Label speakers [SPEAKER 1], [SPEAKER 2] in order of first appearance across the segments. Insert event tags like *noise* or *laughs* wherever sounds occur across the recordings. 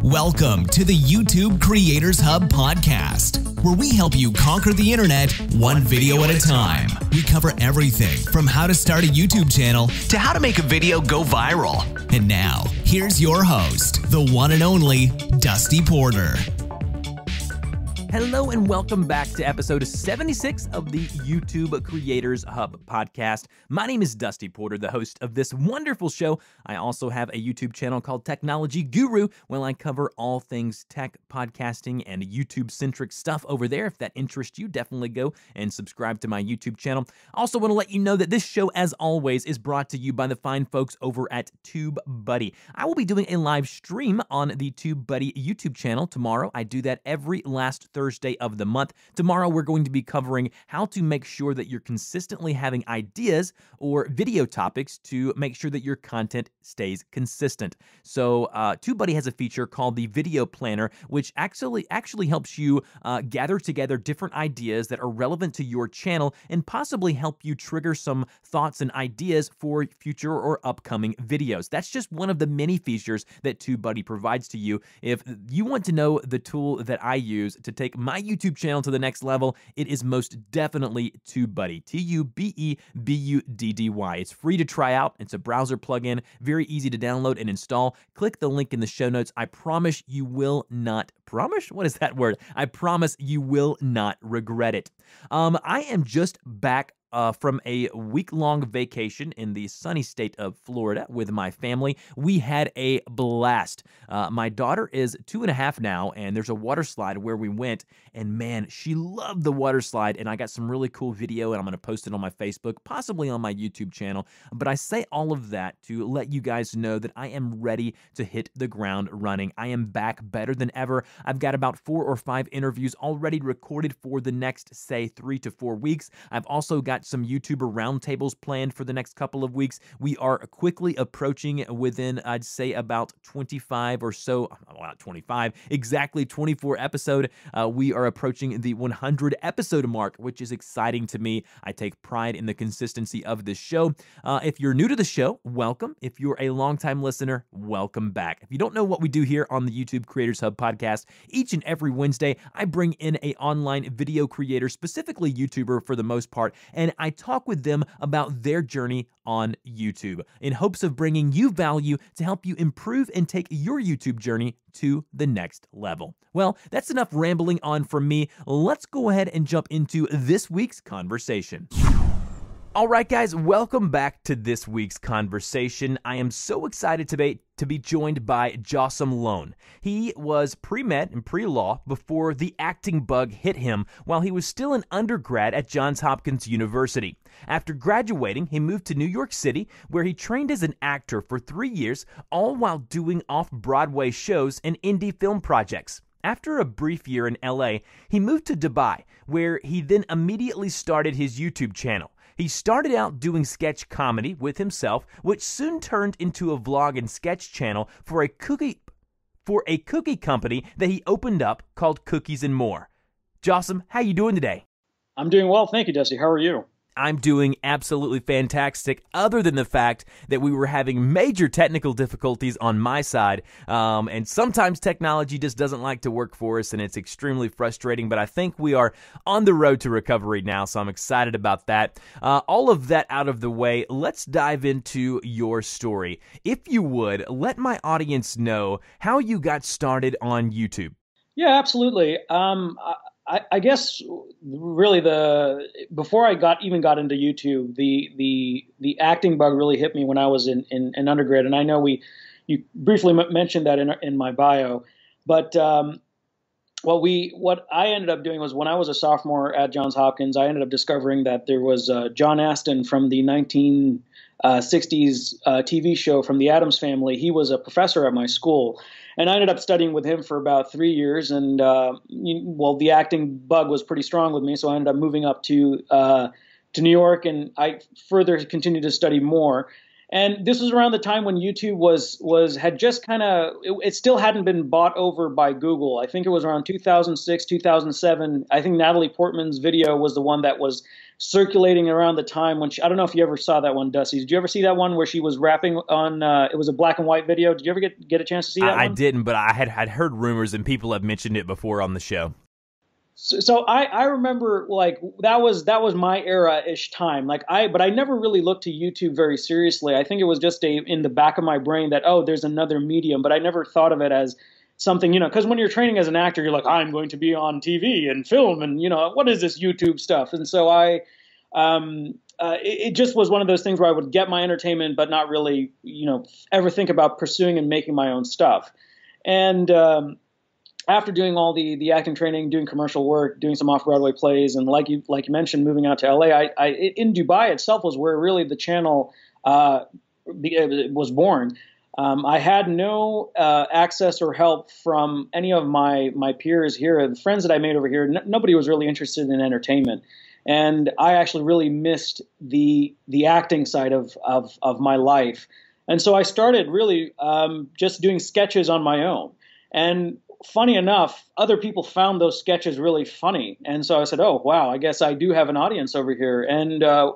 [SPEAKER 1] Welcome to the YouTube Creators Hub podcast, where we help you conquer the internet one video at a time. We cover everything from how to start a YouTube channel to how to make a video go viral. And now, here's your host, the one and only Dusty Porter. Hello, and welcome back to episode 76 of the YouTube Creators Hub podcast. My name is Dusty Porter, the host of this wonderful show. I also have a YouTube channel called Technology Guru, where I cover all things tech, podcasting, and YouTube centric stuff over there. If that interests you, definitely go and subscribe to my YouTube channel. I also want to let you know that this show, as always, is brought to you by the fine folks over at TubeBuddy. I will be doing a live stream on the TubeBuddy YouTube channel tomorrow. I do that every last Thursday Thursday of the month. Tomorrow, we're going to be covering how to make sure that you're consistently having ideas or video topics to make sure that your content stays consistent. So, uh, TubeBuddy has a feature called the Video Planner, which actually actually helps you uh, gather together different ideas that are relevant to your channel and possibly help you trigger some thoughts and ideas for future or upcoming videos. That's just one of the many features that TubeBuddy provides to you. If you want to know the tool that I use to take take my YouTube channel to the next level, it is most definitely TubeBuddy. T U B E B U D D Y. It's free to try out. It's a browser plugin, very easy to download and install. Click the link in the show notes. I promise you will not promise? What is that word? I promise you will not regret it. Um, I am just back uh, from a week long vacation in the sunny state of Florida with my family. We had a blast. Uh, my daughter is two and a half now, and there's a water slide where we went. And man, she loved the water slide. And I got some really cool video, and I'm going to post it on my Facebook, possibly on my YouTube channel. But I say all of that to let you guys know that I am ready to hit the ground running. I am back better than ever. I've got about four or five interviews already recorded for the next, say, three to four weeks. I've also got got some YouTuber roundtables planned for the next couple of weeks. We are quickly approaching within, I'd say, about 25 or so, not 25, exactly 24 episode. Uh, we are approaching the 100 episode mark, which is exciting to me. I take pride in the consistency of this show. Uh, if you're new to the show, welcome. If you're a longtime listener, welcome back. If you don't know what we do here on the YouTube Creators Hub podcast, each and every Wednesday, I bring in a online video creator, specifically YouTuber for the most part, and and I talk with them about their journey on YouTube in hopes of bringing you value to help you improve and take your YouTube journey to the next level. Well, that's enough rambling on from me. Let's go ahead and jump into this week's conversation. All right, guys, welcome back to this week's conversation. I am so excited today to be joined by Jossam Lone. He was pre med and pre law before the acting bug hit him while he was still an undergrad at Johns Hopkins University. After graduating, he moved to New York City, where he trained as an actor for three years, all while doing off Broadway shows and indie film projects. After a brief year in LA, he moved to Dubai, where he then immediately started his YouTube channel. He started out doing sketch comedy with himself, which soon turned into a vlog and sketch channel for a cookie for a cookie company that he opened up called Cookies and More. Jossum, how you doing today? I'm doing well, thank you, Desi. How are you? I'm doing absolutely fantastic, other than the fact that we were having major technical difficulties on my side. Um, and sometimes technology just doesn't like to work for us, and it's extremely frustrating. But I think we are on the road to recovery now, so I'm excited about that. Uh, all of that out of the way, let's dive into your story. If you would, let my audience know how you got started on YouTube.
[SPEAKER 2] Yeah, absolutely. Um, I, I, guess really the before I got even got into YouTube, the the the acting bug really hit me when I was in in, in undergrad, and I know we you briefly m- mentioned that in in my bio, but um, what we what I ended up doing was when I was a sophomore at Johns Hopkins, I ended up discovering that there was uh, John Aston from the nineteen uh, 60s uh, TV show from the Adams Family. He was a professor at my school, and I ended up studying with him for about three years. And uh, well, the acting bug was pretty strong with me, so I ended up moving up to uh, to New York, and I further continued to study more. And this was around the time when YouTube was was had just kind of it, it, still hadn't been bought over by Google. I think it was around 2006, 2007. I think Natalie Portman's video was the one that was circulating around the time when she, I don't know if you ever saw that one, Dusty. Did you ever see that one where she was rapping on? Uh, it was a black and white video. Did you ever get get a
[SPEAKER 1] chance to see that? I, I didn't, but I had had heard rumors and people have mentioned it before on the show.
[SPEAKER 2] So, so I, I remember like that was that was my era ish time like I but I never really looked to YouTube very seriously I think it was just a in the back of my brain that oh there's another medium but I never thought of it as something, you know, because when you're training as an actor, you're like, I'm going to be on TV and film and, you know, what is this YouTube stuff? And so I, um, uh, it, it, just was one of those things where I would get my entertainment, but not really, you know, ever think about pursuing and making my own stuff. And um, after doing all the the acting training, doing commercial work, doing some off Broadway plays, and like you like you mentioned, moving out to LA, I, I in Dubai itself was where really the channel uh, uh was born um, I had no uh, access or help from any of my my peers here, the friends that I made over here. N- nobody was really interested in entertainment, and I actually really missed the the acting side of of, of my life. And so I started really um, just doing sketches on my own. And funny enough, other people found those sketches really funny, and so I said, "Oh wow, I guess I do have an audience over here." And uh,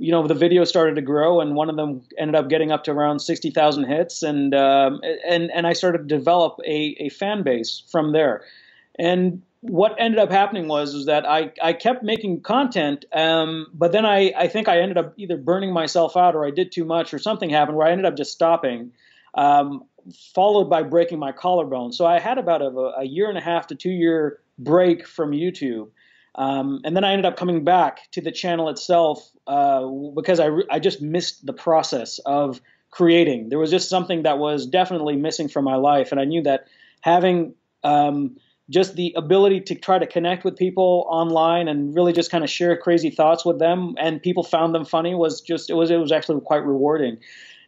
[SPEAKER 2] you know the video started to grow and one of them ended up getting up to around 60,000 hits and um, and and I started to develop a, a fan base from there and what ended up happening was is that I, I kept making content um, but then I, I think I ended up either burning myself out or I did too much or something happened where I ended up just stopping um, followed by breaking my collarbone so I had about a, a year and a half to two year break from YouTube um, and then I ended up coming back to the channel itself uh, because I, re- I just missed the process of creating. There was just something that was definitely missing from my life, and I knew that having um, just the ability to try to connect with people online and really just kind of share crazy thoughts with them, and people found them funny was just it was it was actually quite rewarding.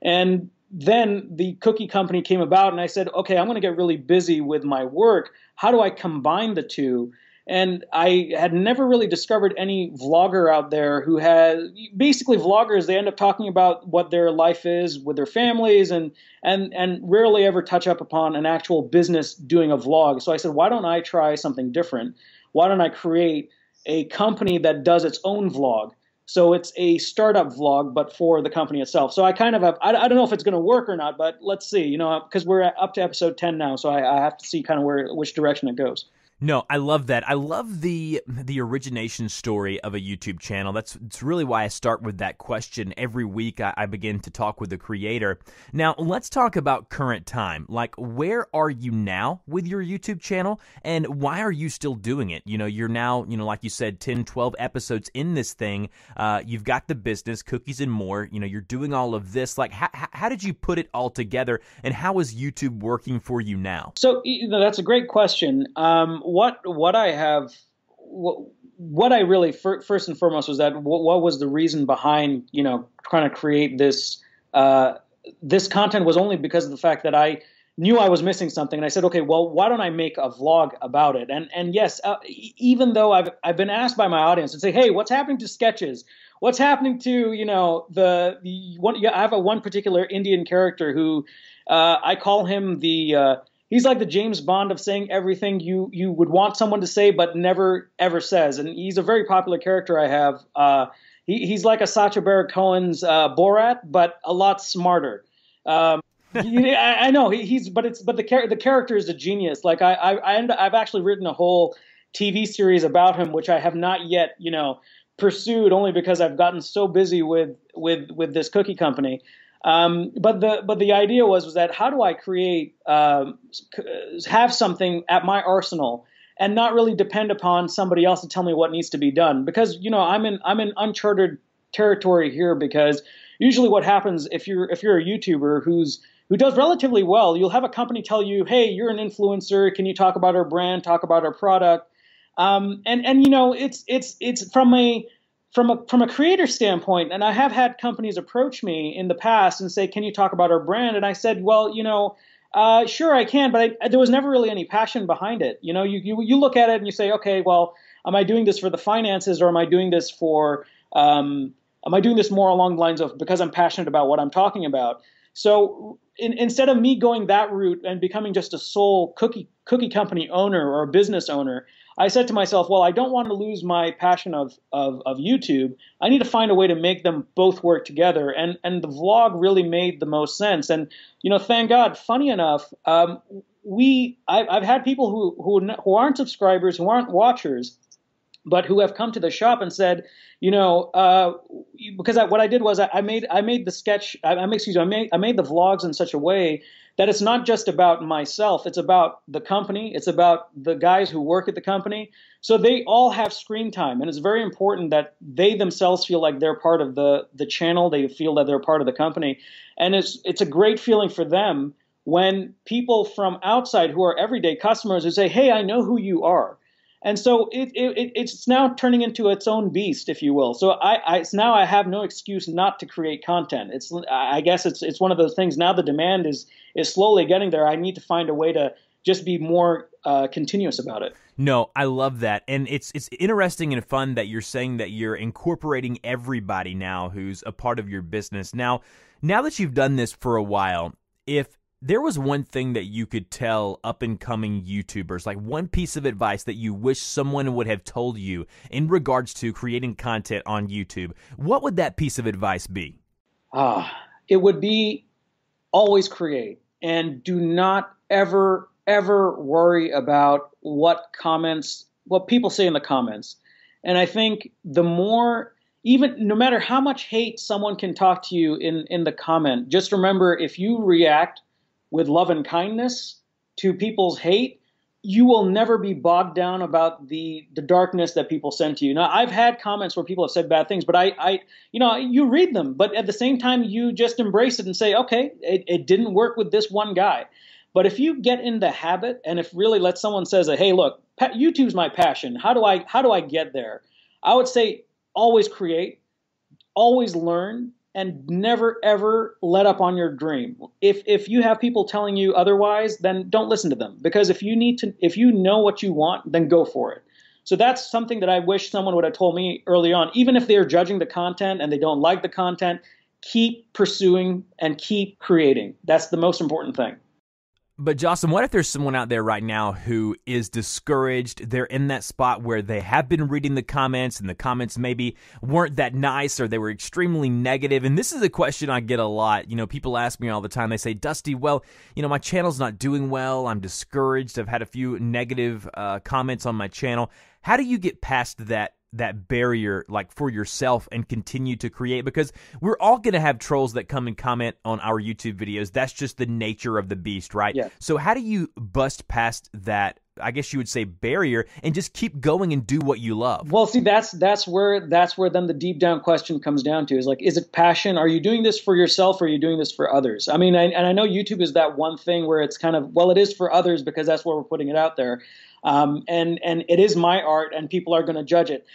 [SPEAKER 2] And then the cookie company came about, and I said, okay, I'm going to get really busy with my work. How do I combine the two? and I had never really discovered any vlogger out there who has basically vloggers they end up talking about what their life is with their families and and and rarely ever touch up upon an actual business doing a vlog. So I said, why don't I try something different? Why don't I create a company that does its own vlog? So it's a startup vlog, but for the company itself. So I kind of have, I, I don't know if it's going to work or not, but let's see, you know, because we're up to episode 10 now. So I, I have to see kind of where, which direction it goes.
[SPEAKER 1] No, I love that. I love the the origination story of a YouTube channel. That's it's really why I start with that question every week. I, I begin to talk with the creator. Now let's talk about current time. Like, where are you now with your YouTube channel, and why are you still doing it? You know, you're now you know, like you said, 10, 12 episodes in this thing. Uh, you've got the business, cookies and more. You know, you're doing all of this. Like, how, how did you put it all together, and how is YouTube working for you now?
[SPEAKER 2] So you know, that's a great question. Um, what what I have what, what I really first and foremost was that what, what, was the reason behind you know trying to create this uh, this content was only because of the fact that I knew I was missing something and I said okay well why don't I make a vlog about it and and yes uh, even though I've I've been asked by my audience to say hey what's happening to sketches what's happening to you know the, the one yeah, I have a one particular Indian character who uh, I call him the uh, he's like the James Bond of saying everything you you would want someone to say but never ever says. And he's a very popular character I have. Uh, he, he's like a Sacha Baron Cohen's uh, Borat, but a lot smarter. Um, he, *laughs* I, I, know he, he's, but it's but the char- the character is a genius. Like I I, I have actually written a whole TV series about him, which I have not yet you know pursued only because I've gotten so busy with with with this cookie company. Um, but the but the idea was was that how do I create um, have something at my arsenal and not really depend upon somebody else to tell me what needs to be done because you know I'm in I'm in uncharted territory here because usually what happens if you're if you're a YouTuber who's who does relatively well, you'll have a company tell you, "Hey, you're an influencer. Can you talk about our brand? Talk about our product?" Um, and and you know it's it's it's from a from a from a creator standpoint, and I have had companies approach me in the past and say, "Can you talk about our brand?" And I said, "Well, you know." Uh, sure, I can, but I, there was never really any passion behind it. You know, you, you you look at it and you say, okay, well, am I doing this for the finances or am I doing this for um, am I doing this more along the lines of because I'm passionate about what I'm talking about? So in, instead of me going that route and becoming just a sole cookie cookie company owner or a business owner, I said to myself, well, I don't want to lose my passion of, of, of, YouTube. I need to find a way to make them both work together. And, and the vlog really made the most sense. And, you know, thank God, funny enough, um, we, I, have had people who, who, who aren't subscribers, who aren't watchers, but who have come to the shop and said, you know, uh, because I, what I did was I, I, made I made the sketch I, I excuse me, I made I made the vlogs in such a way that it's not just about myself, it's about the company, it's about the guys who work at the company. So they all have screen time, and it's very important that they themselves feel like they're part of the the channel. They feel that they're part of the company, and it's it's a great feeling for them when people from outside who are everyday customers who say, "Hey, I know who you are." And so it, it, it's now turning into its own beast, if you will. So I, I it's now I have no excuse not to create content. It's I guess it's it's one of those things. Now the demand is is slowly getting there. I need to find a way to just be more uh, continuous about it.
[SPEAKER 1] No, I love that, and it's it's interesting and fun that you're saying that you're incorporating everybody now who's a part of your business. Now, now that you've done this for a while, if there was one thing that you could tell up and coming YouTubers, like one piece of advice that you wish someone would have told you in regards to creating content on YouTube, what would that piece of advice be? Ah, it would be always create and do not
[SPEAKER 2] ever ever worry about what comments what people say in the comments. And I think the more even no matter how much hate someone can talk to you in in the comment, just remember if you react with love and kindness to people's hate, you will never be bogged down about the the darkness that people send to you. Now, I've had comments where people have said bad things, but I, I you know, you read them, but at the same time, you just embrace it and say, okay, it, it didn't work with this one guy. But if you get in the habit, and if really, let someone says, hey, look, YouTube's my passion. How do I how do I get there? I would say always create, always learn, and never ever let up on your dream. If if you have people telling you otherwise, then don't listen to them because if you need to if you know what you want, then go for it. So that's something that I wish someone would have told me early on. Even if they're judging the content and they don't like the content, keep pursuing and keep creating. That's the most important thing.
[SPEAKER 1] But Jocelyn, what if there's someone out there right now who is discouraged? They're in that spot where they have been reading the comments and the comments maybe weren't that nice or they were extremely negative. And this is a question I get a lot. You know, people ask me all the time. They say, "Dusty, well, you know, my channel's not doing well. I'm discouraged. I've had a few negative uh, comments on my channel. How do you get past that that barrier like for yourself and continue to create because we're all going to have trolls that come and comment on our YouTube videos that's just the nature of the beast right yeah. so how do you bust past that I guess you would say barrier and just keep going and do what you love.
[SPEAKER 2] Well, see that's that's where that's where then the deep down question comes down to is like is it passion? Are you doing this for yourself or are you doing this for others? I mean, I, and I know YouTube is that one thing where it's kind of well it is for others because that's where we're putting it out there. Um, and and it is my art and people are going to judge it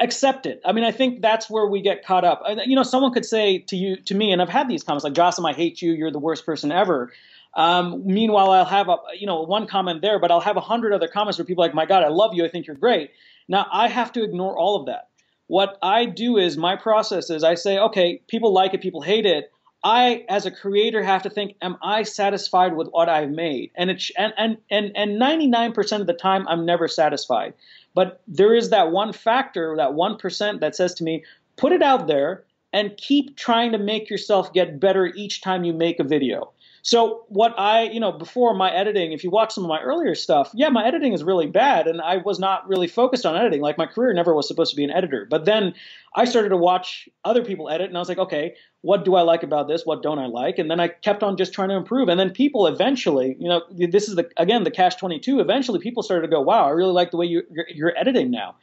[SPEAKER 2] accept it. I mean, I think that's where we get caught up. You know, someone could say to you, to me, and I've had these comments like, Jossam, I hate you. You're the worst person ever." Um, meanwhile, I'll have a, you know one comment there, but I'll have a hundred other comments where people are like, "My God, I love you. I think you're great." Now I have to ignore all of that. What I do is my process is I say, "Okay, people like it, people hate it." I, as a creator, have to think, "Am I satisfied with what I've made?" And it's and and and and 99% of the time, I'm never satisfied. But there is that one factor, that one percent that says to me, "Put it out there." And keep trying to make yourself get better each time you make a video so what I, you know, before my editing, if you watch some of my earlier stuff, yeah, my editing is really bad and I was not really focused on editing. Like my career never was supposed to be an editor. But then I started to watch other people edit and I was like, okay, what do I like about this? What don't I like? And then I kept on just trying to improve. And then people eventually, you know, this is the again the cash 22, eventually people started to go, "Wow, I really like the way you you're, you're editing now."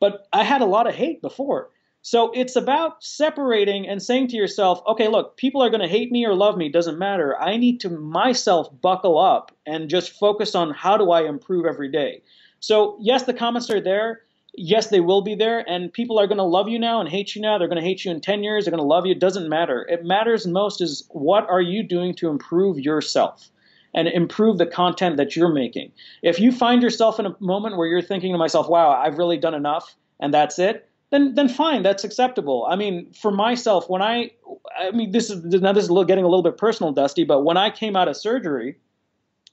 [SPEAKER 2] But I had a lot of hate before so it's about separating and saying to yourself, okay, look, people are going to hate me or love me, doesn't matter. I need to myself buckle up and just focus on how do I improve every day. So, yes, the comments are there. Yes, they will be there. And people are going to love you now and hate you now. They're going to hate you in 10 years. They're going to love you. It doesn't matter. It matters most is what are you doing to improve yourself? and improve the content that you're making. If you find yourself in a moment where you're thinking to myself, wow, I've really done enough and that's it, then then fine, that's acceptable. I mean, for myself, when I, I mean, this is now this is getting a little bit personal, Dusty, but when I came out of surgery,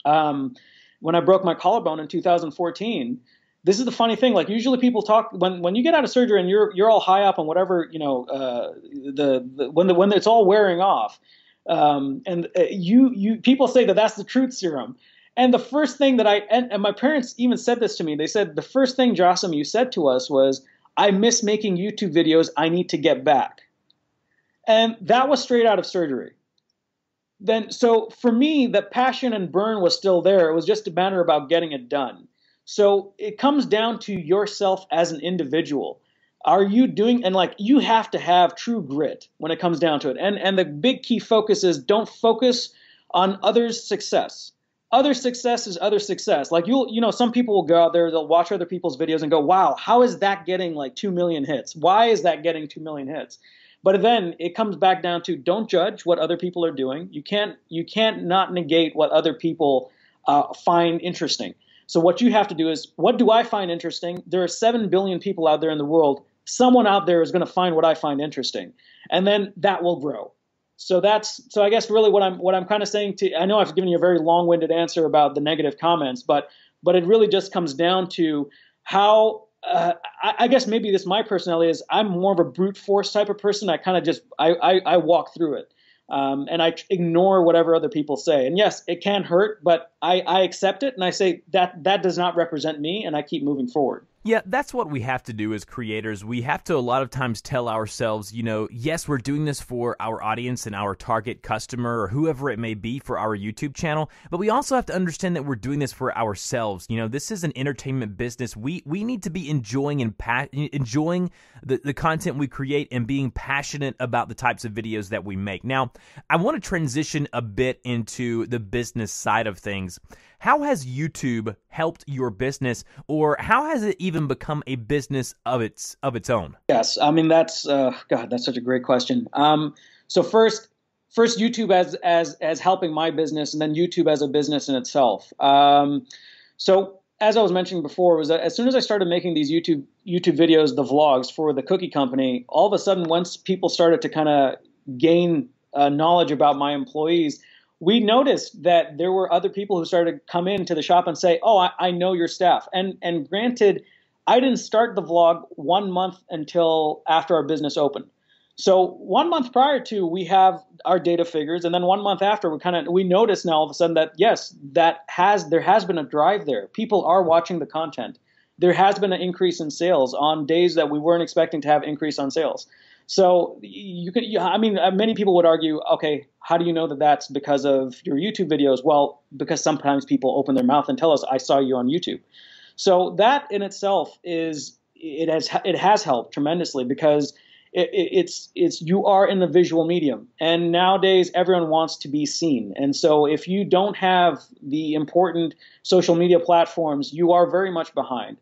[SPEAKER 2] um, when I broke my collarbone in 2014. This is the funny thing. Like usually people talk when, when you get out of surgery and you're you're all high up on whatever you know uh, the, the when the when it's all wearing off, um, and uh, you you people say that that's the truth serum. And the first thing that I and, and my parents even said this to me. They said the first thing Jocelyn you said to us was, I miss making YouTube videos. I need to get back. And that was straight out of surgery. Then, so for me, the passion and burn was still there. It was just a matter about getting it done. So it comes down to yourself as an individual. Are you doing, and like you have to have true grit when it comes down to it. And, and the big key focus is don't focus on others' success other success is other success. Like you'll, you know, some people will go out there, they'll watch other people's videos and go, wow, how is that getting like 2 million hits? Why is that getting 2 million hits? But then it comes back down to don't judge what other people are doing. You can't, you can't not negate what other people uh, find interesting. So what you have to do is, what do I find interesting? There are 7 billion people out there in the world. Someone out there is going to find what I find interesting. And then that will grow so that's so I guess really what I'm what I'm kind of saying to I know I've given you a very long-winded answer about the negative comments, but but it really just comes down to how uh, I, I, guess maybe this my personality is I'm more of a brute force type of person. I kind of just I, I, I walk through it. Um, and I ignore whatever other people say. And yes, it can hurt, but I, I accept it and I say that that does not represent me, and I keep moving forward.
[SPEAKER 1] Yeah, that's what we have to do as creators. We have to a lot of times tell ourselves, you know, yes, we're doing this for our audience and our target customer or whoever it may be for our YouTube channel, but we also have to understand that we're doing this for ourselves. You know, this is an entertainment business. We we need to be enjoying and pa- enjoying the, the content we create and being passionate about the types of videos that we make. Now, I want to transition a bit into the business side of things. How has YouTube helped your business, or how has it even become a business of its of its own?
[SPEAKER 2] Yes, I mean that's uh, God, that's such a great question. Um, so first, first YouTube as as as helping my business, and then YouTube as a business in itself. Um, so as I was mentioning before, was that as soon as I started making these YouTube YouTube videos, the vlogs for the cookie company, all of a sudden, once people started to kind of gain uh, knowledge about my employees, we noticed that there were other people who started to come into the shop and say, "Oh, I, I know your staff." And and granted, I didn't start the vlog one month until after our business opened. So one month prior to we have our data figures, and then one month after we kind of we notice now all of a sudden that yes, that has there has been a drive there. People are watching the content. There has been an increase in sales on days that we weren't expecting to have increase on sales. So you could, you, I mean, uh, many people would argue, okay, how do you know that that's because of your YouTube videos? Well, because sometimes people open their mouth and tell us, I saw you on YouTube. So that in itself is, it has, it has helped tremendously because it, it, it's, it's, you are in the visual medium. And nowadays everyone wants to be seen. And so if you don't have the important social media platforms, you are very much behind.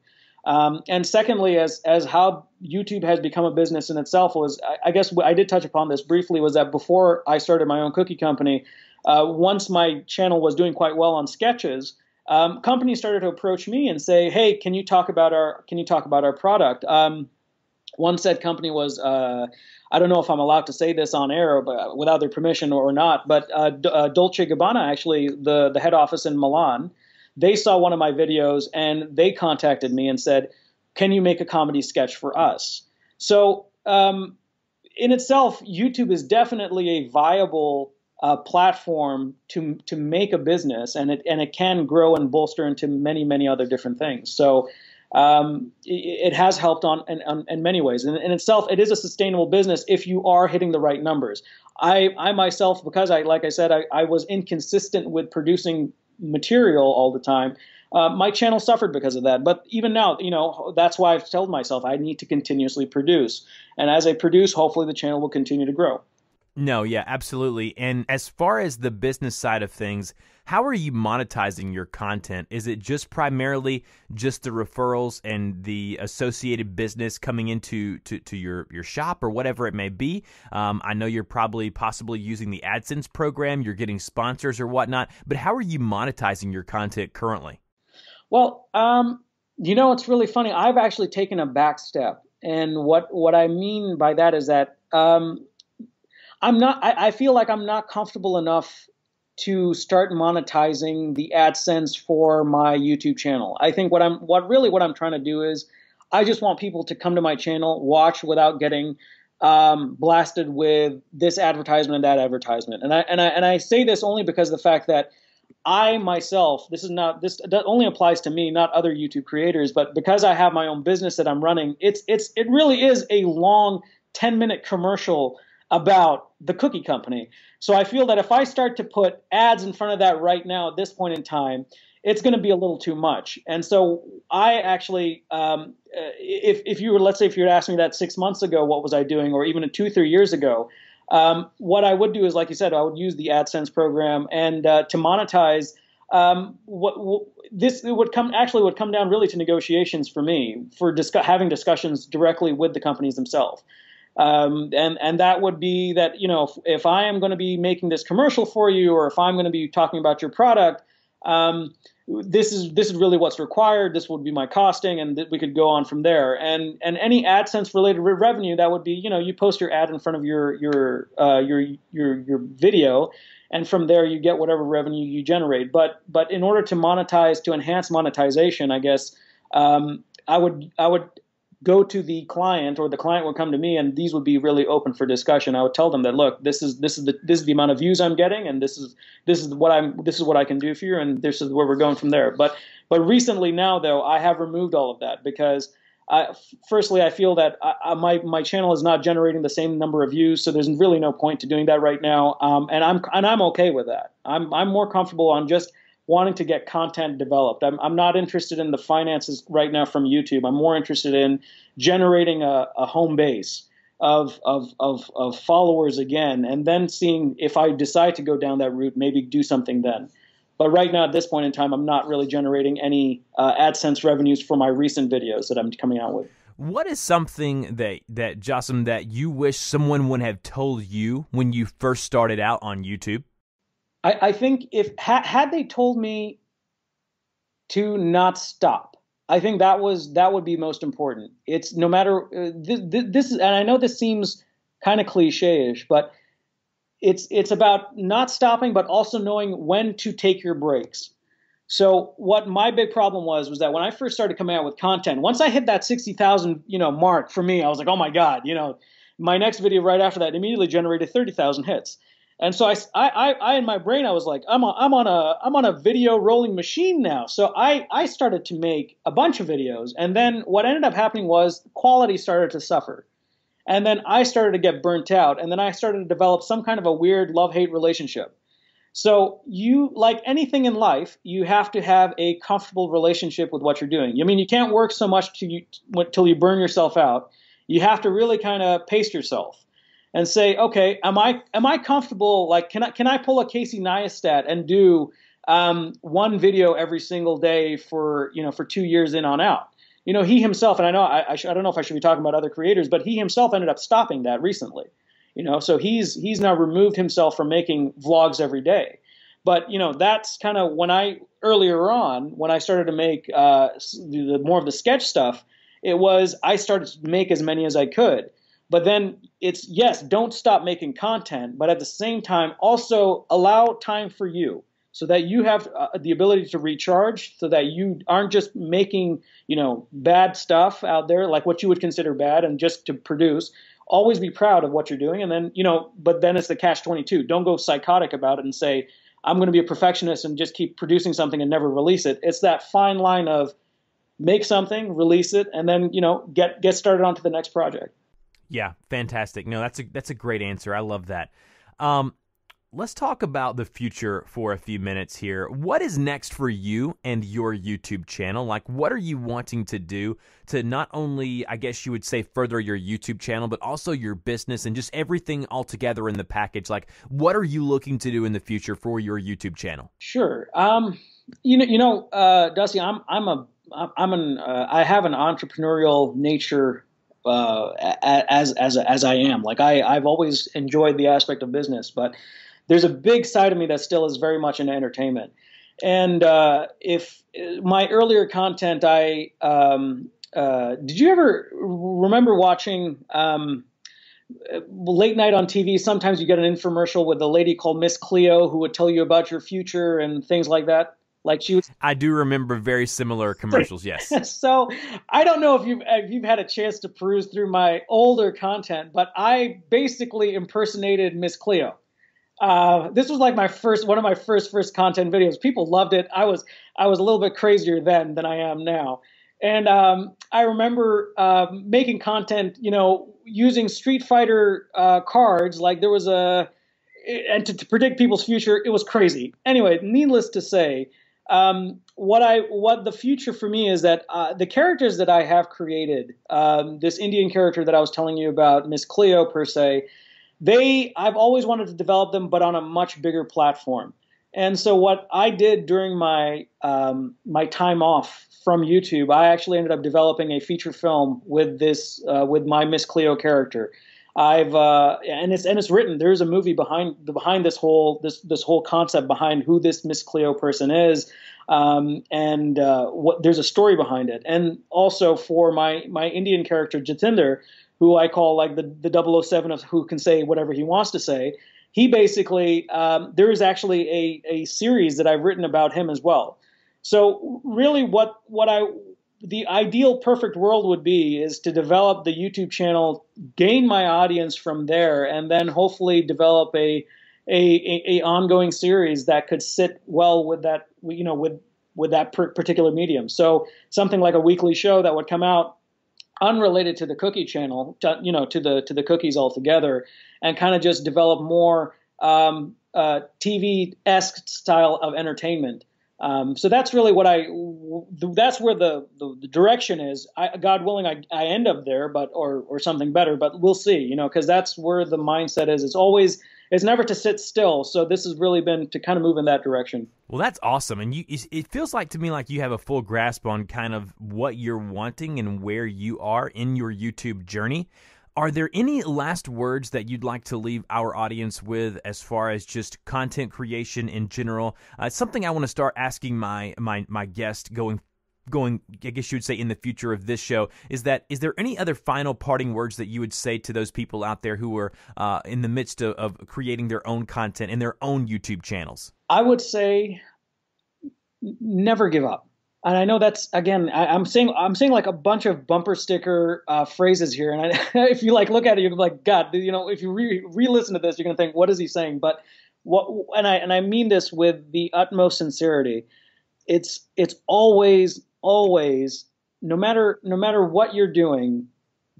[SPEAKER 2] Um, and secondly, as as how YouTube has become a business in itself was, I, I guess I did touch upon this briefly. Was that before I started my own cookie company, uh, once my channel was doing quite well on sketches, um, companies started to approach me and say, "Hey, can you talk about our can you talk about our product?" Um, one said company was uh, I don't know if I'm allowed to say this on air but without their permission or not, but uh, D- uh, Dolce Gabbana actually the the head office in Milan they saw one of my videos and they contacted me and said, "Can you make a comedy sketch for us?" So um, in itself, YouTube is definitely a viable uh, platform to to make a business, and it and it can grow and bolster into many many other different things. So um, it, it has helped on in, on, in many ways. And in itself, it is a sustainable business if you are hitting the right numbers. I I myself, because I like I said, I, I was inconsistent with producing material all the time. Uh, my channel suffered because of that. But even now, you know, that's why I've told myself I need to continuously produce. And as I produce, hopefully the channel will continue to grow.
[SPEAKER 1] No, yeah, absolutely. And as far as the business side of things, how are you monetizing your content? Is it just primarily just the referrals and the associated business coming into to, to your, your shop or whatever it may be? Um, I know you're probably possibly using the AdSense program, you're getting sponsors or whatnot, but how are you monetizing your content currently?
[SPEAKER 2] Well, um, you know, it's really funny. I've actually taken a back step. And what, what I mean by that is that um, I'm not. I, I feel like I'm not comfortable enough to start monetizing the AdSense for my YouTube channel. I think what I'm what really what I'm trying to do is I just want people to come to my channel, watch without getting um, blasted with this advertisement and that advertisement. And I and I and I say this only because the fact that I myself, this is not this only applies to me, not other YouTube creators, but because I have my own business that I'm running, it's it's it really is a long 10 minute commercial about the cookie company. So I feel that if I start to put ads in front of that right now at this point in time, it's going to be a little too much. And so I actually, um, uh, if if you were, let's say, if you had asked me that six months ago, what was I doing, or even two, three years ago, um, what I would do is, like you said, I would use the AdSense program and uh, to monetize. Um, what, what, this would come actually would come down really to negotiations for me for having discussions directly with the companies themselves. Um, and and that would be that you know if, if I am going to be making this commercial for you, or if I'm going to be talking about your product, um, this is this is really what's required. This would be my costing, and th- we could go on from there. And and any AdSense related re- revenue that would be you know you post your ad in front of your your uh, your your your video, and from there you get whatever revenue you generate. But but in order to monetize to enhance monetization, I guess um, I would I would go to the client or the client would come to me and these would be really open for discussion i would tell them that look this is this is the this is the amount of views i'm getting and this is this is what i'm this is what i can do for you and this is where we're going from there but but recently now though i have removed all of that because I, firstly, I feel that I, I, my my channel is not generating the same number of views, so there's really no point to doing that right now. Um, and I'm and I'm okay with that. I'm I'm more comfortable on just wanting to get content developed. I'm, I'm not interested in the finances right now from YouTube. I'm more interested in generating a, a home base of, of, of, of followers again, and then seeing if I decide to go down that route, maybe do something then. But right now, at this point in time, I'm not really generating any uh, AdSense revenues for my recent videos that I'm coming out with.
[SPEAKER 1] What is something that that Jossum that you wish someone would have told you when you first started out on YouTube? I, I think if ha- had they told me
[SPEAKER 2] to not stop, I think that was that would be most important. It's no matter uh, this is, and I know this seems kind of cliche-ish, but it's it's about not stopping, but also knowing when to take your breaks. So what my big problem was was that when I first started coming out with content, once I hit that sixty thousand you know mark for me, I was like, oh my god, you know, my next video right after that immediately generated thirty thousand hits. And so I, I, I, in my brain, I was like, I'm, a, I'm on a, I'm on a video rolling machine now. So I, I started to make a bunch of videos, and then what ended up happening was quality started to suffer, and then I started to get burnt out, and then I started to develop some kind of a weird love-hate relationship. So you, like anything in life, you have to have a comfortable relationship with what you're doing. I mean, you can't work so much till you, till you burn yourself out. You have to really kind of pace yourself and say, okay, am I am I comfortable? Like, can I can I pull a Casey Neistat and do um, one video every single day for you know for two years in on out? You know, he himself, and I know I, I, sh- I don't know if I should be talking about other creators, but he himself ended up stopping that recently. You know, so he's he's now removed himself from making vlogs every day. But you know, that's kind of when I earlier on when I started to make uh, the more of the sketch stuff, it was I started to make as many as I could but then it's yes, don't stop making content, but at the same time, also allow time for you so that you have uh, the ability to recharge so that you aren't just making you know bad stuff out there like what you would consider bad and just to produce always be proud of what you're doing and then you know but then it's the cash 22 don't go psychotic about it and say i'm going to be a perfectionist and just keep producing something and never release it it's that fine line of make something release it and then you know get get started on to the next project
[SPEAKER 1] yeah, fantastic. No, that's a that's a great answer. I love that. Um, let's talk about the future for a few minutes here. What is next for you and your YouTube channel? Like, what are you wanting to do to not only, I guess you would say, further your YouTube channel, but also your business and just everything all together in the package? Like, what are you looking to do in the future for your YouTube channel?
[SPEAKER 2] Sure. Um, you know, you know, uh, Dusty, I'm I'm a I'm an uh, I have an entrepreneurial nature uh, as as as I am. Like I I've always enjoyed the aspect of business, but there's a big side of me that still is very much into entertainment. And uh, if my earlier content, I um, uh, did you ever remember watching? Um, late night on TV, sometimes you get an infomercial with a lady called Miss Cleo who would tell you about your future and things like that. Like she was.
[SPEAKER 1] I do remember very similar *laughs* commercials. Yes.
[SPEAKER 2] *laughs* so I don't know if you've if you've had a chance to peruse through my older content, but I basically impersonated Miss Cleo. Uh, this was like my first one of my first first content videos. People loved it. I was I was a little bit crazier then than I am now. And um, I remember uh, making content, you know, using Street Fighter uh, cards. Like there was a and to, to, predict people's future, it was crazy. Anyway, needless to say, um, what I what the future for me is that uh, the characters that I have created, um, this Indian character that I was telling you about, Miss Cleo per se, they I've always wanted to develop them, but on a much bigger platform. And so what I did during my um, my time off from YouTube, I actually ended up developing a feature film with this uh, with my Miss Cleo character. I've uh, and it's and it's written. There's a movie behind behind this whole this this whole concept behind who this Miss Cleo person is, um, and uh, what there's a story behind it. And also for my my Indian character Jatinder, who I call like the the 007 of who can say whatever he wants to say. He basically um, there is actually a a series that I've written about him as well. So really, what what I the ideal perfect world would be is to develop the YouTube channel, gain my audience from there, and then hopefully develop a a, a, ongoing series that could sit well with that you know with with that particular medium. So something like a weekly show that would come out unrelated to the cookie channel, to, you know, to the to the cookies altogether, and kind of just develop more um, uh, TV esque style of entertainment. Um, so that's really what I that's where the, the, the direction is. I, God willing, I, I end up there, but or or something better, but we'll see. You know, because that's where the mindset is. It's always it's never to sit still. So this has really been to kind of move in that direction.
[SPEAKER 1] Well, that's awesome, and you it feels like to me like you have a full grasp on kind of what you're wanting and where you are in your YouTube journey. Are there any last words that you'd like to leave our audience with as far as just content creation in general? Uh, something I want to start asking my my my guest going going I guess you would say in the future of this show is that is there any other final parting words that you would say to those people out there who are uh, in the midst of, of creating their own content and their own YouTube channels?
[SPEAKER 2] I would say never give up and I know that's again. I, am saying I'm saying like a bunch of bumper sticker uh, phrases here, and I, *laughs* if you like look at it, you're like, God, you know, if you re- re-listen to this, you're gonna think, what is he saying? But what, and I and I mean this with the utmost sincerity. It's it's always always no matter no matter what you're doing,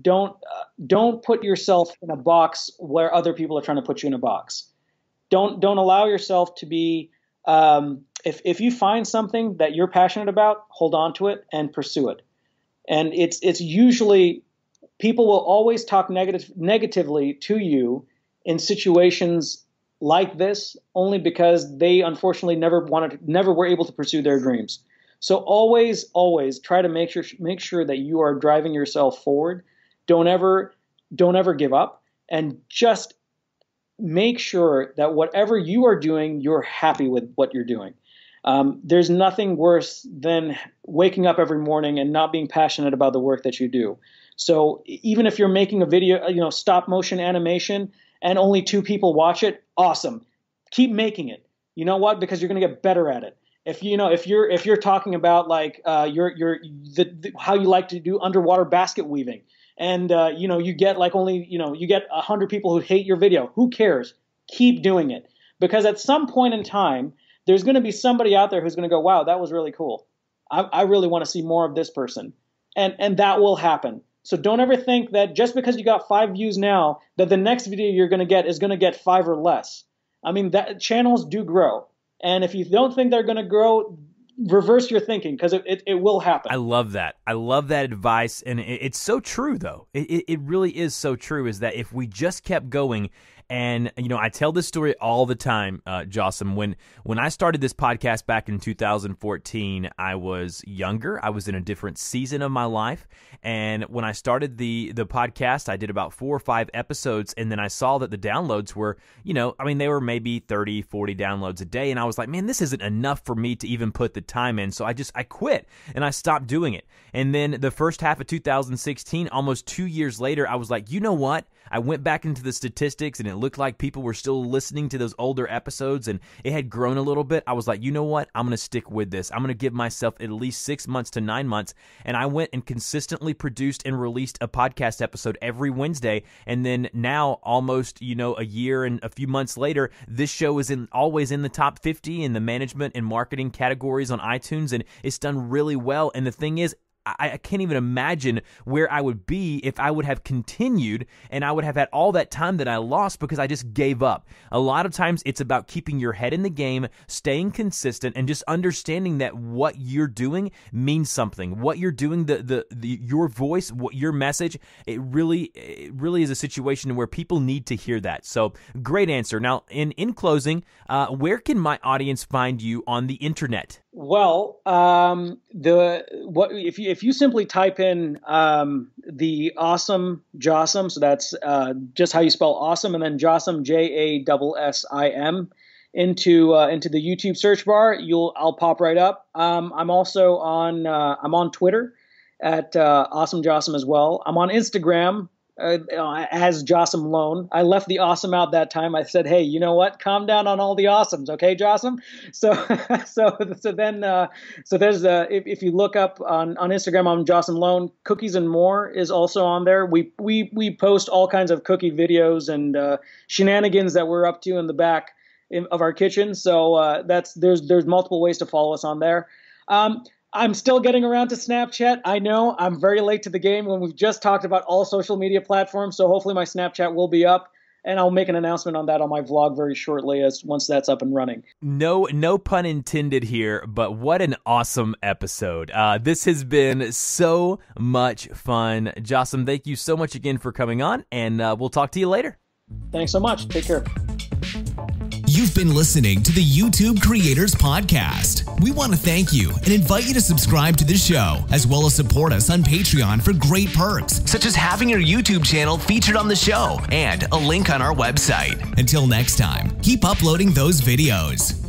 [SPEAKER 2] don't uh, don't put yourself in a box where other people are trying to put you in a box. Don't don't allow yourself to be um, if, if you find something that you're passionate about, hold on to it and pursue it. And it's it's usually people will always talk negative negatively to you in situations like this only because they unfortunately never wanted never were able to pursue their dreams. So always always try to make sure make sure that you are driving yourself forward. Don't ever don't ever give up and just make sure that whatever you are doing, you're happy with what you're doing. Um, there's nothing worse than waking up every morning and not being passionate about the work that you do. So even if you're making a video, you know, stop motion animation and only two people watch it, awesome. Keep making it. You know what? Because you're going to get better at it. If you know if you're if you're talking about like uh, your your the, the, how you like to do underwater basket weaving, and uh, you know you get like only you know you get a hundred people who hate your video, who cares? Keep doing it because at some point in time there's going to be somebody out there who's going to go, wow, that was really cool. I, I really want to see more of this person. And, and that will happen. So don't ever think that just because you got five views now, that the next video you're going to get is going to get five or less. I mean, that channels do grow. And if you don't think they're going to grow,
[SPEAKER 1] reverse your thinking because it, it, it, will happen. I love that. I love that advice. And it, it's so true, though. It, it, really is so true is that if we just kept going and you know, I tell this story all the time, uh, Jossum. When when I started this podcast back in 2014, I was younger. I was in a different season of my life. And when I started the the podcast, I did about four or five episodes, and then I saw that the downloads were, you know, I mean, they were maybe 30, 40 downloads a day, and I was like, man, this isn't enough for me to even put the time in. So I just I quit and I stopped doing it. And then the first half of 2016, almost two years later, I was like, you know what? I went back into the statistics and it looked like people were still listening to those older episodes and it had grown a little bit. I was like, you know what? I'm going to stick with this. I'm going to give myself at least six months to nine months. And I went and consistently produced and released a podcast episode every Wednesday. And then now, almost, you know, a year and a few months later, this show is in always in the top 50 in the management and marketing categories on iTunes and it's done really well. And the thing is, I, I can't even imagine where I would be if I would have continued and I would have had all that time that I lost because I just gave up. A lot of times it's about keeping your head in the game, staying consistent, and just understanding that what you're doing means something. What you're doing, the the, the your voice, what your message, it really it really is a situation where people need to hear that. So great answer. Now in in closing, uh, where can my audience find you on the internet?
[SPEAKER 2] Well, um, the what if you if you simply type in um, the awesome Jossum, so that's uh, just how you spell awesome, and then Jossum J A S S I M into uh, into the YouTube search bar, you'll I'll pop right up. Um, I'm also on uh, I'm on Twitter at uh, awesome Jossum as well. I'm on Instagram uh, uh as Jossum Loan. I left the awesome out that time. I said, "Hey, you know what? Calm down on all the awesomes, okay, Jossum." *laughs* So, so, so then, uh, so there's uh, if, if you look up on, on Instagram, I'm Jossum Loan. Cookies and more is also on there. We we we post all kinds of cookie videos and uh, shenanigans that we're up to in the back in, of our kitchen. So uh, that's there's there's multiple ways to follow us on there. Um, I'm still getting around to Snapchat. I know I'm very late to the game when we've just talked about all social media platforms. So hopefully my Snapchat will be up and I'll make an announcement on that on my vlog very shortly as once that's up and running.
[SPEAKER 1] No, no pun intended here, but what an awesome episode! Uh, this has been so much fun, Jossum. Thank you so much again for coming on, and uh, we'll talk to you later. Thanks so much. Take care. You've been listening to the YouTube Creators Podcast. We want to thank you and invite you to subscribe to the show, as well as support us on Patreon for great perks, such as having your YouTube channel featured on the show and a link on our website. Until next time, keep uploading those videos.